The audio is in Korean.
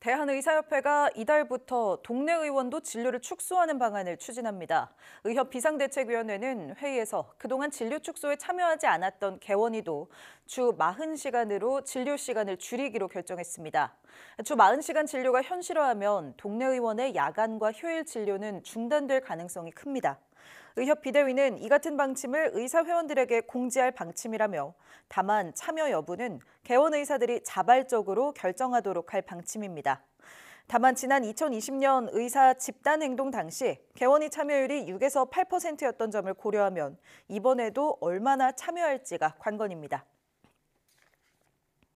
대한의사협회가 이달부터 동네 의원도 진료를 축소하는 방안을 추진합니다. 의협 비상대책위원회는 회의에서 그동안 진료 축소에 참여하지 않았던 개원이도 주 40시간으로 진료 시간을 줄이기로 결정했습니다. 주 40시간 진료가 현실화하면 동네 의원의 야간과 휴일 진료는 중단될 가능성이 큽니다. 의협 비대위는 이 같은 방침을 의사 회원들에게 공지할 방침이라며 다만 참여 여부는 개원 의사들이 자발적으로 결정하도록 할 방침입니다. 다만 지난 2020년 의사 집단 행동 당시 개원이 참여율이 6에서 8%였던 점을 고려하면 이번에도 얼마나 참여할지가 관건입니다.